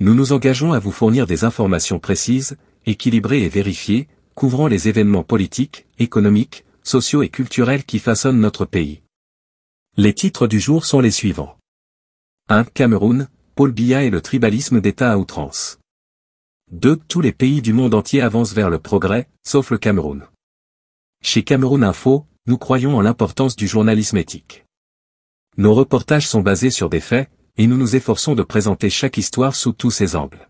Nous nous engageons à vous fournir des informations précises, équilibrées et vérifiées, couvrant les événements politiques, économiques, sociaux et culturels qui façonnent notre pays. Les titres du jour sont les suivants. 1. Cameroun, Paul Biya et le tribalisme d'État à outrance. 2. Tous les pays du monde entier avancent vers le progrès, sauf le Cameroun. Chez Cameroun Info, nous croyons en l'importance du journalisme éthique. Nos reportages sont basés sur des faits, et nous nous efforçons de présenter chaque histoire sous tous ses angles.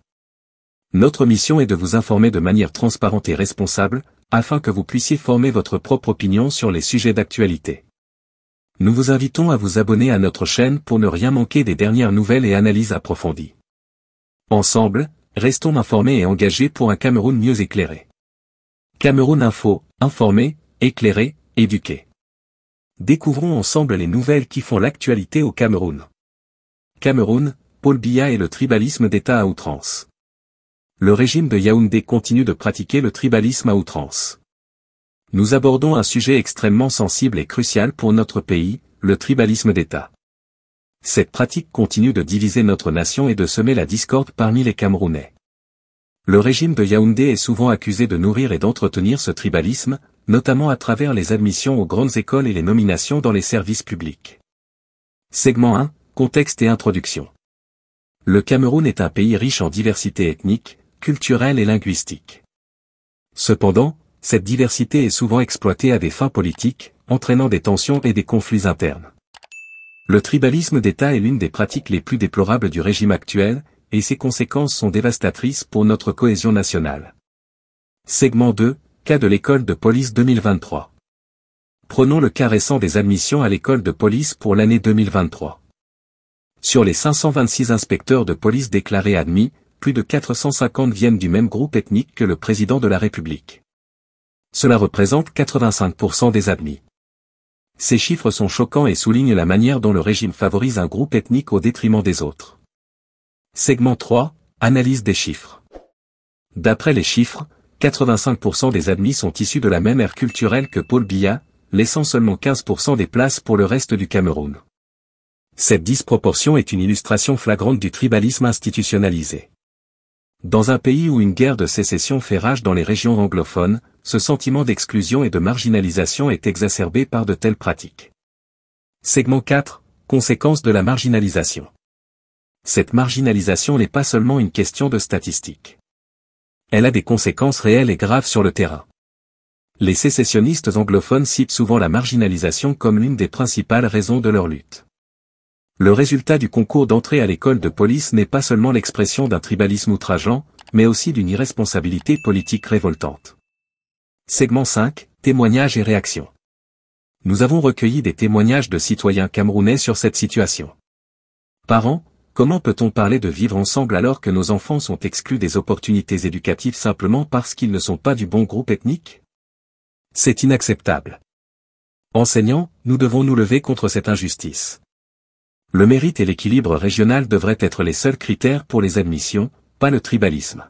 Notre mission est de vous informer de manière transparente et responsable, afin que vous puissiez former votre propre opinion sur les sujets d'actualité. Nous vous invitons à vous abonner à notre chaîne pour ne rien manquer des dernières nouvelles et analyses approfondies. Ensemble, restons informés et engagés pour un Cameroun mieux éclairé. Cameroun Info, informé, éclairé, éduqué. Découvrons ensemble les nouvelles qui font l'actualité au Cameroun. Cameroun, Paul Biya et le tribalisme d'État à outrance. Le régime de Yaoundé continue de pratiquer le tribalisme à outrance. Nous abordons un sujet extrêmement sensible et crucial pour notre pays, le tribalisme d'État. Cette pratique continue de diviser notre nation et de semer la discorde parmi les Camerounais. Le régime de Yaoundé est souvent accusé de nourrir et d'entretenir ce tribalisme, notamment à travers les admissions aux grandes écoles et les nominations dans les services publics. Segment 1, Contexte et introduction. Le Cameroun est un pays riche en diversité ethnique, culturelle et linguistique. Cependant, cette diversité est souvent exploitée à des fins politiques, entraînant des tensions et des conflits internes. Le tribalisme d'État est l'une des pratiques les plus déplorables du régime actuel, et ses conséquences sont dévastatrices pour notre cohésion nationale. Segment 2, cas de l'école de police 2023. Prenons le cas récent des admissions à l'école de police pour l'année 2023. Sur les 526 inspecteurs de police déclarés admis, plus de 450 viennent du même groupe ethnique que le président de la République. Cela représente 85% des admis. Ces chiffres sont choquants et soulignent la manière dont le régime favorise un groupe ethnique au détriment des autres. Segment 3, Analyse des chiffres. D'après les chiffres, 85% des admis sont issus de la même ère culturelle que Paul Biya, laissant seulement 15% des places pour le reste du Cameroun. Cette disproportion est une illustration flagrante du tribalisme institutionnalisé. Dans un pays où une guerre de sécession fait rage dans les régions anglophones, ce sentiment d'exclusion et de marginalisation est exacerbé par de telles pratiques. Segment 4. Conséquences de la marginalisation. Cette marginalisation n'est pas seulement une question de statistiques. Elle a des conséquences réelles et graves sur le terrain. Les sécessionnistes anglophones citent souvent la marginalisation comme l'une des principales raisons de leur lutte. Le résultat du concours d'entrée à l'école de police n'est pas seulement l'expression d'un tribalisme outrageant, mais aussi d'une irresponsabilité politique révoltante. Segment 5, témoignages et réactions. Nous avons recueilli des témoignages de citoyens camerounais sur cette situation. Parents, comment peut-on parler de vivre ensemble alors que nos enfants sont exclus des opportunités éducatives simplement parce qu'ils ne sont pas du bon groupe ethnique C'est inacceptable. Enseignants, nous devons nous lever contre cette injustice le mérite et l'équilibre régional devraient être les seuls critères pour les admissions, pas le tribalisme.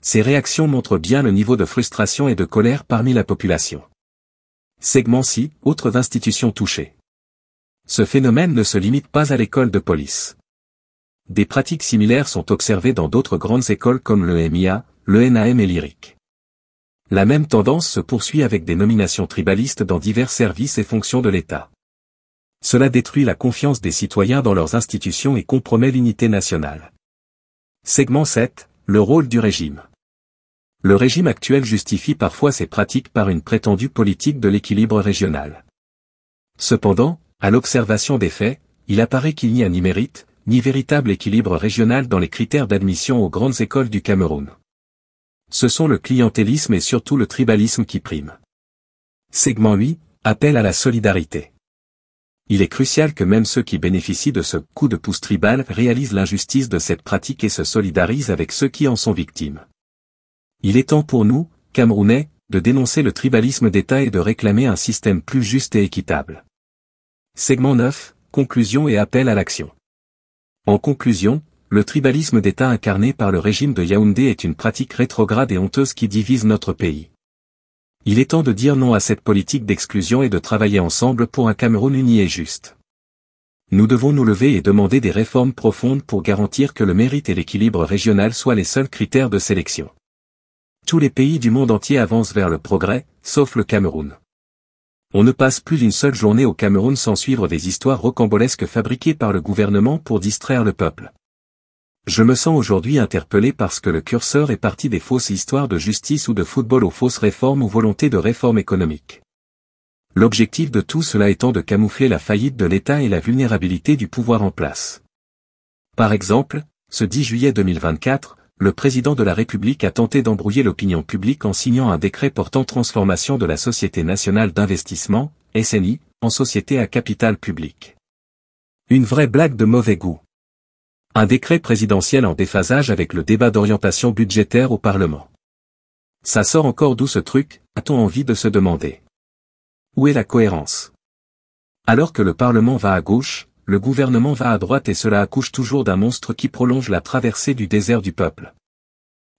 Ces réactions montrent bien le niveau de frustration et de colère parmi la population. Segment 6, autres institutions touchées. Ce phénomène ne se limite pas à l'école de police. Des pratiques similaires sont observées dans d'autres grandes écoles comme le MIA, le NAM et l'IRIC. La même tendance se poursuit avec des nominations tribalistes dans divers services et fonctions de l'État. Cela détruit la confiance des citoyens dans leurs institutions et compromet l'unité nationale. Segment 7. Le rôle du régime. Le régime actuel justifie parfois ses pratiques par une prétendue politique de l'équilibre régional. Cependant, à l'observation des faits, il apparaît qu'il n'y a ni mérite, ni véritable équilibre régional dans les critères d'admission aux grandes écoles du Cameroun. Ce sont le clientélisme et surtout le tribalisme qui priment. Segment 8. Appel à la solidarité. Il est crucial que même ceux qui bénéficient de ce coup de pouce tribal réalisent l'injustice de cette pratique et se solidarisent avec ceux qui en sont victimes. Il est temps pour nous, Camerounais, de dénoncer le tribalisme d'État et de réclamer un système plus juste et équitable. Segment 9, Conclusion et appel à l'action. En conclusion, le tribalisme d'État incarné par le régime de Yaoundé est une pratique rétrograde et honteuse qui divise notre pays. Il est temps de dire non à cette politique d'exclusion et de travailler ensemble pour un Cameroun uni et juste. Nous devons nous lever et demander des réformes profondes pour garantir que le mérite et l'équilibre régional soient les seuls critères de sélection. Tous les pays du monde entier avancent vers le progrès, sauf le Cameroun. On ne passe plus une seule journée au Cameroun sans suivre des histoires rocambolesques fabriquées par le gouvernement pour distraire le peuple. Je me sens aujourd'hui interpellé parce que le curseur est parti des fausses histoires de justice ou de football aux fausses réformes ou volontés de réformes économiques. L'objectif de tout cela étant de camoufler la faillite de l'État et la vulnérabilité du pouvoir en place. Par exemple, ce 10 juillet 2024, le président de la République a tenté d'embrouiller l'opinion publique en signant un décret portant transformation de la Société nationale d'investissement, SNI, en société à capital public. Une vraie blague de mauvais goût. Un décret présidentiel en déphasage avec le débat d'orientation budgétaire au Parlement. Ça sort encore d'où ce truc, a-t-on envie de se demander. Où est la cohérence Alors que le Parlement va à gauche, le gouvernement va à droite et cela accouche toujours d'un monstre qui prolonge la traversée du désert du peuple.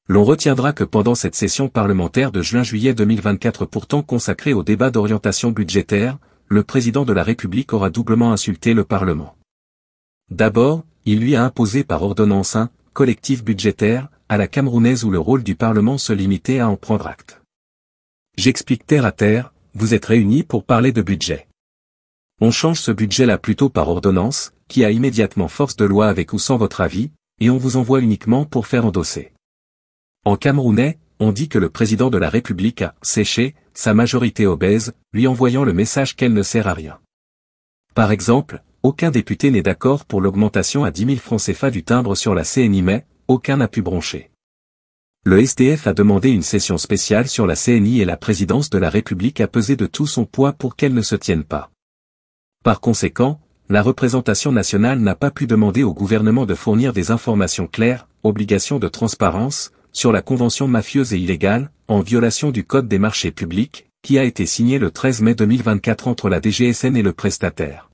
L'on retiendra que pendant cette session parlementaire de juin-juillet 2024 pourtant consacrée au débat d'orientation budgétaire, le président de la République aura doublement insulté le Parlement. D'abord, il lui a imposé par ordonnance un collectif budgétaire, à la camerounaise où le rôle du Parlement se limitait à en prendre acte. J'explique terre à terre, vous êtes réunis pour parler de budget. On change ce budget-là plutôt par ordonnance, qui a immédiatement force de loi avec ou sans votre avis, et on vous envoie uniquement pour faire endosser. En camerounais, on dit que le président de la République a séché sa majorité obèse, lui envoyant le message qu'elle ne sert à rien. Par exemple, aucun député n'est d'accord pour l'augmentation à 10 000 francs CFA du timbre sur la CNI mais, aucun n'a pu broncher. Le STF a demandé une session spéciale sur la CNI et la présidence de la République a pesé de tout son poids pour qu'elle ne se tienne pas. Par conséquent, la représentation nationale n'a pas pu demander au gouvernement de fournir des informations claires, obligation de transparence, sur la convention mafieuse et illégale, en violation du Code des marchés publics, qui a été signé le 13 mai 2024 entre la DGSN et le prestataire.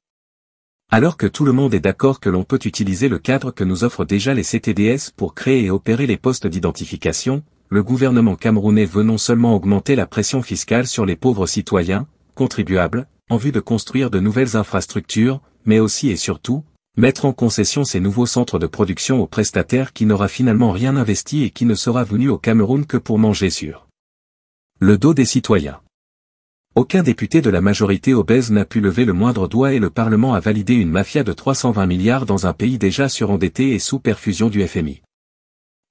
Alors que tout le monde est d'accord que l'on peut utiliser le cadre que nous offrent déjà les CTDS pour créer et opérer les postes d'identification, le gouvernement camerounais veut non seulement augmenter la pression fiscale sur les pauvres citoyens, contribuables, en vue de construire de nouvelles infrastructures, mais aussi et surtout, mettre en concession ces nouveaux centres de production aux prestataires qui n'aura finalement rien investi et qui ne sera venu au Cameroun que pour manger sur le dos des citoyens. Aucun député de la majorité obèse n'a pu lever le moindre doigt et le Parlement a validé une mafia de 320 milliards dans un pays déjà surendetté et sous perfusion du FMI.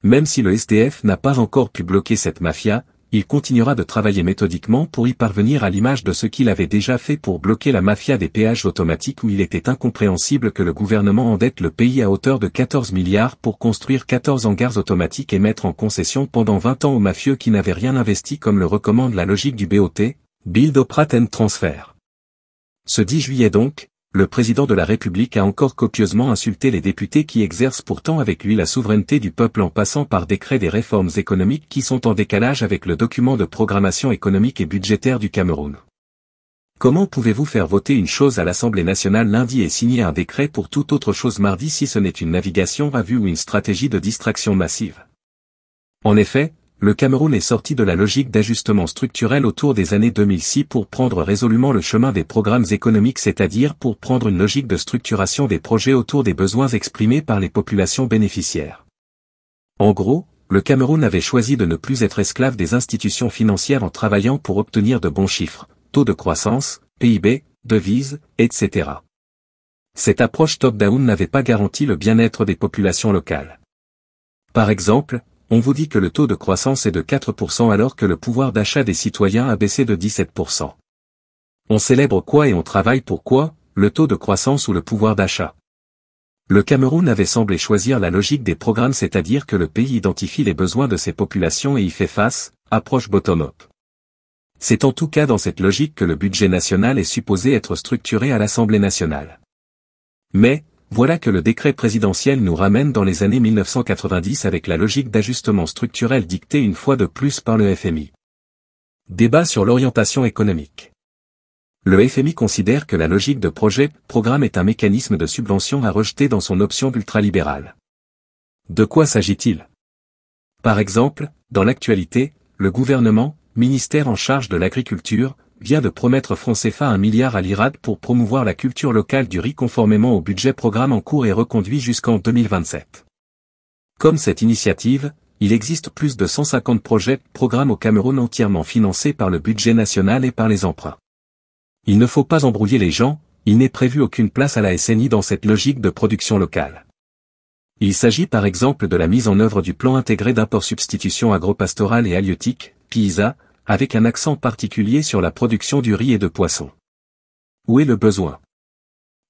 Même si le SDF n'a pas encore pu bloquer cette mafia, il continuera de travailler méthodiquement pour y parvenir à l'image de ce qu'il avait déjà fait pour bloquer la mafia des péages automatiques où il était incompréhensible que le gouvernement endette le pays à hauteur de 14 milliards pour construire 14 hangars automatiques et mettre en concession pendant 20 ans aux mafieux qui n'avaient rien investi comme le recommande la logique du BOT, Build transfert. Transfer. Ce 10 juillet donc, le président de la République a encore copieusement insulté les députés qui exercent pourtant avec lui la souveraineté du peuple en passant par décret des réformes économiques qui sont en décalage avec le document de programmation économique et budgétaire du Cameroun. Comment pouvez-vous faire voter une chose à l'Assemblée nationale lundi et signer un décret pour toute autre chose mardi si ce n'est une navigation à vue ou une stratégie de distraction massive En effet, le Cameroun est sorti de la logique d'ajustement structurel autour des années 2006 pour prendre résolument le chemin des programmes économiques c'est-à-dire pour prendre une logique de structuration des projets autour des besoins exprimés par les populations bénéficiaires. En gros, le Cameroun avait choisi de ne plus être esclave des institutions financières en travaillant pour obtenir de bons chiffres, taux de croissance, PIB, devises, etc. Cette approche top-down n'avait pas garanti le bien-être des populations locales. Par exemple, on vous dit que le taux de croissance est de 4% alors que le pouvoir d'achat des citoyens a baissé de 17%. On célèbre quoi et on travaille pour quoi, le taux de croissance ou le pouvoir d'achat Le Cameroun avait semblé choisir la logique des programmes c'est-à-dire que le pays identifie les besoins de ses populations et y fait face, approche bottom-up. C'est en tout cas dans cette logique que le budget national est supposé être structuré à l'Assemblée nationale. Mais, voilà que le décret présidentiel nous ramène dans les années 1990 avec la logique d'ajustement structurel dictée une fois de plus par le FMI. Débat sur l'orientation économique. Le FMI considère que la logique de projet-programme est un mécanisme de subvention à rejeter dans son option ultralibérale. De quoi s'agit-il Par exemple, dans l'actualité, le gouvernement, ministère en charge de l'agriculture, vient de promettre France CFA un milliard à l'IRAD pour promouvoir la culture locale du riz conformément au budget programme en cours et reconduit jusqu'en 2027. Comme cette initiative, il existe plus de 150 projets programmes au Cameroun entièrement financés par le budget national et par les emprunts. Il ne faut pas embrouiller les gens, il n'est prévu aucune place à la SNI dans cette logique de production locale. Il s'agit par exemple de la mise en œuvre du plan intégré d'import substitution agropastorale et halieutique, PISA, avec un accent particulier sur la production du riz et de poissons. Où est le besoin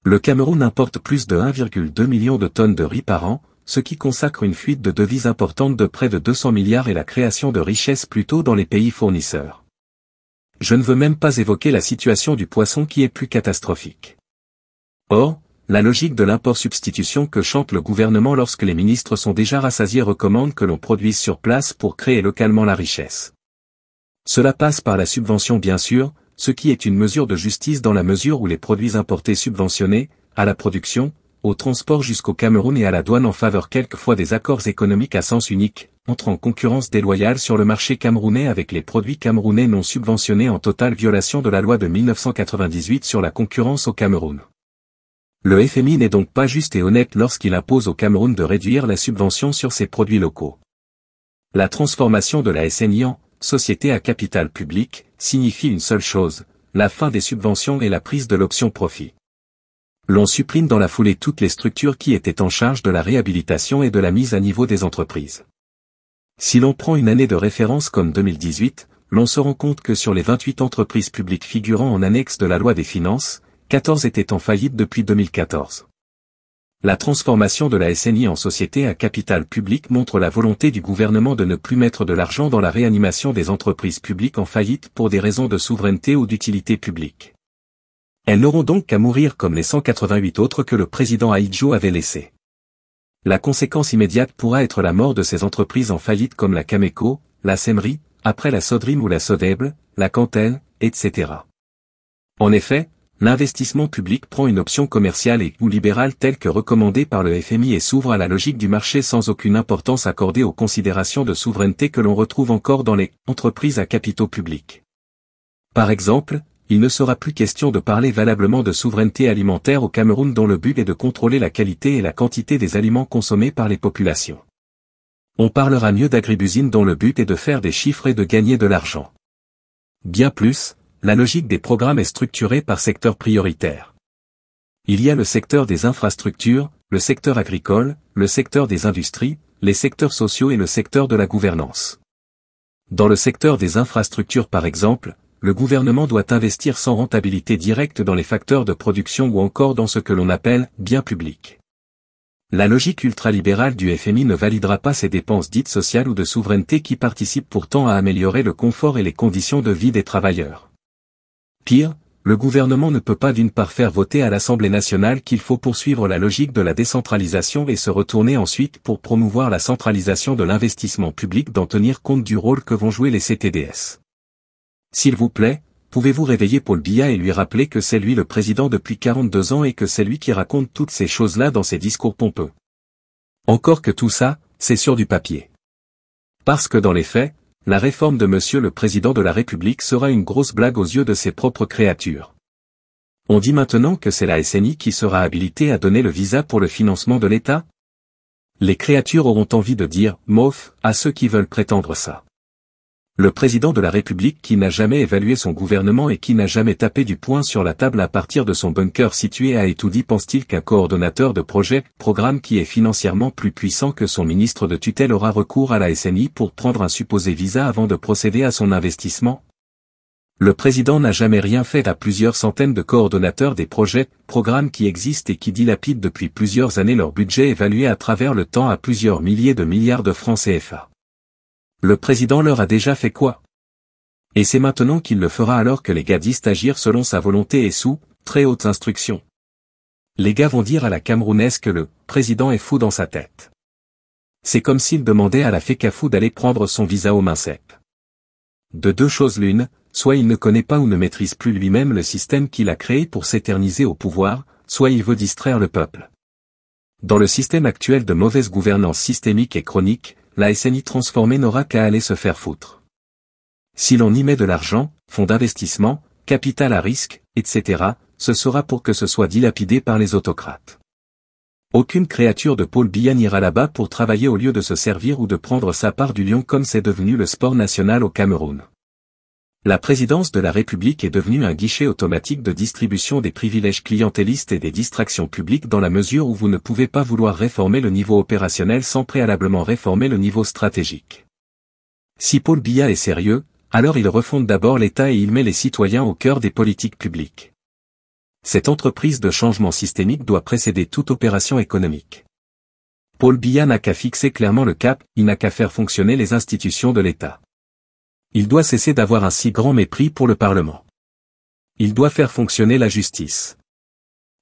Le Cameroun importe plus de 1,2 million de tonnes de riz par an, ce qui consacre une fuite de devises importante de près de 200 milliards et la création de richesses plutôt dans les pays fournisseurs. Je ne veux même pas évoquer la situation du poisson qui est plus catastrophique. Or, la logique de l'import-substitution que chante le gouvernement lorsque les ministres sont déjà rassasiés recommande que l'on produise sur place pour créer localement la richesse. Cela passe par la subvention bien sûr, ce qui est une mesure de justice dans la mesure où les produits importés subventionnés, à la production, au transport jusqu'au Cameroun et à la douane en faveur quelquefois des accords économiques à sens unique, entrent en concurrence déloyale sur le marché camerounais avec les produits camerounais non subventionnés en totale violation de la loi de 1998 sur la concurrence au Cameroun. Le FMI n'est donc pas juste et honnête lorsqu'il impose au Cameroun de réduire la subvention sur ses produits locaux. La transformation de la SNI en société à capital public, signifie une seule chose, la fin des subventions et la prise de l'option profit. L'on supprime dans la foulée toutes les structures qui étaient en charge de la réhabilitation et de la mise à niveau des entreprises. Si l'on prend une année de référence comme 2018, l'on se rend compte que sur les 28 entreprises publiques figurant en annexe de la loi des finances, 14 étaient en faillite depuis 2014. La transformation de la SNI en société à capital public montre la volonté du gouvernement de ne plus mettre de l'argent dans la réanimation des entreprises publiques en faillite pour des raisons de souveraineté ou d'utilité publique. Elles n'auront donc qu'à mourir comme les 188 autres que le président Aïdjo avait laissées. La conséquence immédiate pourra être la mort de ces entreprises en faillite comme la Cameco, la Semri, après la Sodrim ou la Sodeble, la Cantel, etc. En effet, l'investissement public prend une option commerciale et ou libérale telle que recommandée par le FMI et s'ouvre à la logique du marché sans aucune importance accordée aux considérations de souveraineté que l'on retrouve encore dans les entreprises à capitaux publics. Par exemple, il ne sera plus question de parler valablement de souveraineté alimentaire au Cameroun dont le but est de contrôler la qualité et la quantité des aliments consommés par les populations. On parlera mieux d'agribusine dont le but est de faire des chiffres et de gagner de l'argent. Bien plus, la logique des programmes est structurée par secteurs prioritaires. Il y a le secteur des infrastructures, le secteur agricole, le secteur des industries, les secteurs sociaux et le secteur de la gouvernance. Dans le secteur des infrastructures par exemple, le gouvernement doit investir sans rentabilité directe dans les facteurs de production ou encore dans ce que l'on appelle bien public. La logique ultralibérale du FMI ne validera pas ces dépenses dites sociales ou de souveraineté qui participent pourtant à améliorer le confort et les conditions de vie des travailleurs. Pire, le gouvernement ne peut pas d'une part faire voter à l'Assemblée nationale qu'il faut poursuivre la logique de la décentralisation et se retourner ensuite pour promouvoir la centralisation de l'investissement public d'en tenir compte du rôle que vont jouer les CTDS. S'il vous plaît, pouvez-vous réveiller Paul Biya et lui rappeler que c'est lui le président depuis 42 ans et que c'est lui qui raconte toutes ces choses-là dans ses discours pompeux Encore que tout ça, c'est sur du papier. Parce que dans les faits, la réforme de Monsieur le Président de la République sera une grosse blague aux yeux de ses propres créatures. On dit maintenant que c'est la SNI qui sera habilitée à donner le visa pour le financement de l'État Les créatures auront envie de dire « mof » à ceux qui veulent prétendre ça. Le président de la République qui n'a jamais évalué son gouvernement et qui n'a jamais tapé du poing sur la table à partir de son bunker situé à Etoudi pense-t-il qu'un coordonnateur de projet, programme qui est financièrement plus puissant que son ministre de tutelle aura recours à la SNI pour prendre un supposé visa avant de procéder à son investissement Le président n'a jamais rien fait à plusieurs centaines de coordonnateurs des projets, programmes qui existent et qui dilapident depuis plusieurs années leur budget évalué à travers le temps à plusieurs milliers de milliards de francs CFA. Le président leur a déjà fait quoi Et c'est maintenant qu'il le fera alors que les gadistes agirent selon sa volonté et sous, très hautes instructions. Les gars vont dire à la Camerounaise que le président est fou dans sa tête. C'est comme s'il demandait à la Fekafou d'aller prendre son visa au MINCEP. De deux choses l'une, soit il ne connaît pas ou ne maîtrise plus lui-même le système qu'il a créé pour s'éterniser au pouvoir, soit il veut distraire le peuple. Dans le système actuel de mauvaise gouvernance systémique et chronique, la SNI transformée n'aura qu'à aller se faire foutre. Si l'on y met de l'argent, fonds d'investissement, capital à risque, etc., ce sera pour que ce soit dilapidé par les autocrates. Aucune créature de Paul Biya n'ira là-bas pour travailler au lieu de se servir ou de prendre sa part du lion comme c'est devenu le sport national au Cameroun. La présidence de la République est devenue un guichet automatique de distribution des privilèges clientélistes et des distractions publiques dans la mesure où vous ne pouvez pas vouloir réformer le niveau opérationnel sans préalablement réformer le niveau stratégique. Si Paul Biya est sérieux, alors il refonde d'abord l'État et il met les citoyens au cœur des politiques publiques. Cette entreprise de changement systémique doit précéder toute opération économique. Paul Biya n'a qu'à fixer clairement le cap, il n'a qu'à faire fonctionner les institutions de l'État. Il doit cesser d'avoir un si grand mépris pour le Parlement. Il doit faire fonctionner la justice.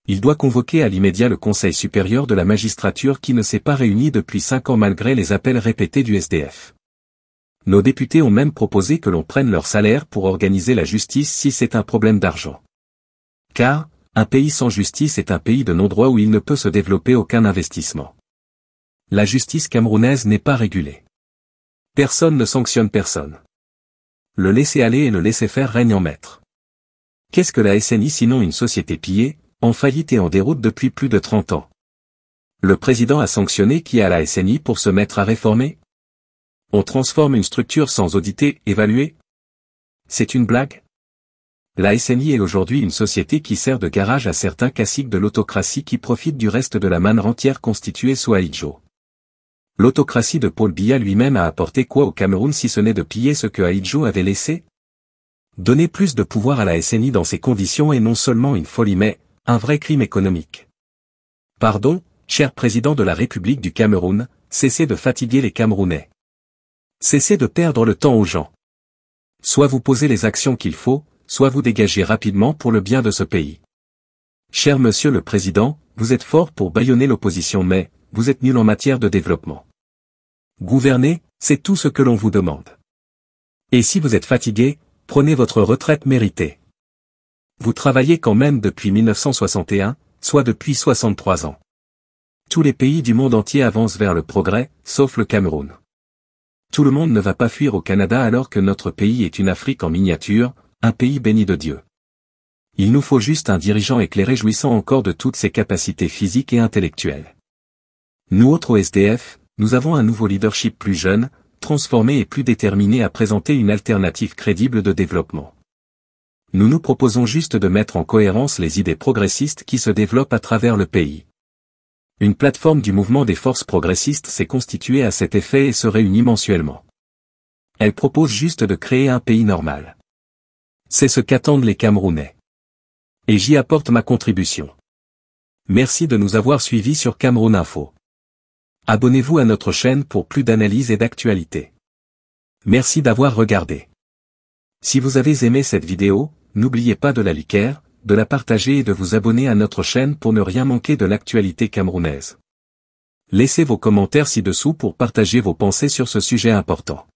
Il doit convoquer à l'immédiat le Conseil supérieur de la magistrature qui ne s'est pas réuni depuis cinq ans malgré les appels répétés du SDF. Nos députés ont même proposé que l'on prenne leur salaire pour organiser la justice si c'est un problème d'argent. Car, un pays sans justice est un pays de non-droit où il ne peut se développer aucun investissement. La justice camerounaise n'est pas régulée. Personne ne sanctionne personne le laisser-aller et le laisser-faire règne en maître. Qu'est-ce que la SNI sinon une société pillée, en faillite et en déroute depuis plus de 30 ans Le président a sanctionné qui a la SNI pour se mettre à réformer On transforme une structure sans auditer, évaluer C'est une blague La SNI est aujourd'hui une société qui sert de garage à certains classiques de l'autocratie qui profitent du reste de la manne rentière constituée sous Aïdjo l'autocratie de Paul Biya lui-même a apporté quoi au Cameroun si ce n'est de piller ce que Haïdjo avait laissé Donner plus de pouvoir à la SNI dans ces conditions est non seulement une folie mais, un vrai crime économique. Pardon, cher président de la République du Cameroun, cessez de fatiguer les Camerounais. Cessez de perdre le temps aux gens. Soit vous posez les actions qu'il faut, soit vous dégagez rapidement pour le bien de ce pays. Cher monsieur le président, vous êtes fort pour baïonner l'opposition mais, vous êtes nul en matière de développement. Gouverner, c'est tout ce que l'on vous demande. Et si vous êtes fatigué, prenez votre retraite méritée. Vous travaillez quand même depuis 1961, soit depuis 63 ans. Tous les pays du monde entier avancent vers le progrès, sauf le Cameroun. Tout le monde ne va pas fuir au Canada alors que notre pays est une Afrique en miniature, un pays béni de Dieu. Il nous faut juste un dirigeant éclairé jouissant encore de toutes ses capacités physiques et intellectuelles. Nous autres au SDF, nous avons un nouveau leadership plus jeune, transformé et plus déterminé à présenter une alternative crédible de développement. Nous nous proposons juste de mettre en cohérence les idées progressistes qui se développent à travers le pays. Une plateforme du mouvement des forces progressistes s'est constituée à cet effet et se réunit mensuellement. Elle propose juste de créer un pays normal. C'est ce qu'attendent les Camerounais. Et j'y apporte ma contribution. Merci de nous avoir suivis sur Cameroun Info. Abonnez-vous à notre chaîne pour plus d'analyses et d'actualités. Merci d'avoir regardé. Si vous avez aimé cette vidéo, n'oubliez pas de la liker, de la partager et de vous abonner à notre chaîne pour ne rien manquer de l'actualité camerounaise. Laissez vos commentaires ci-dessous pour partager vos pensées sur ce sujet important.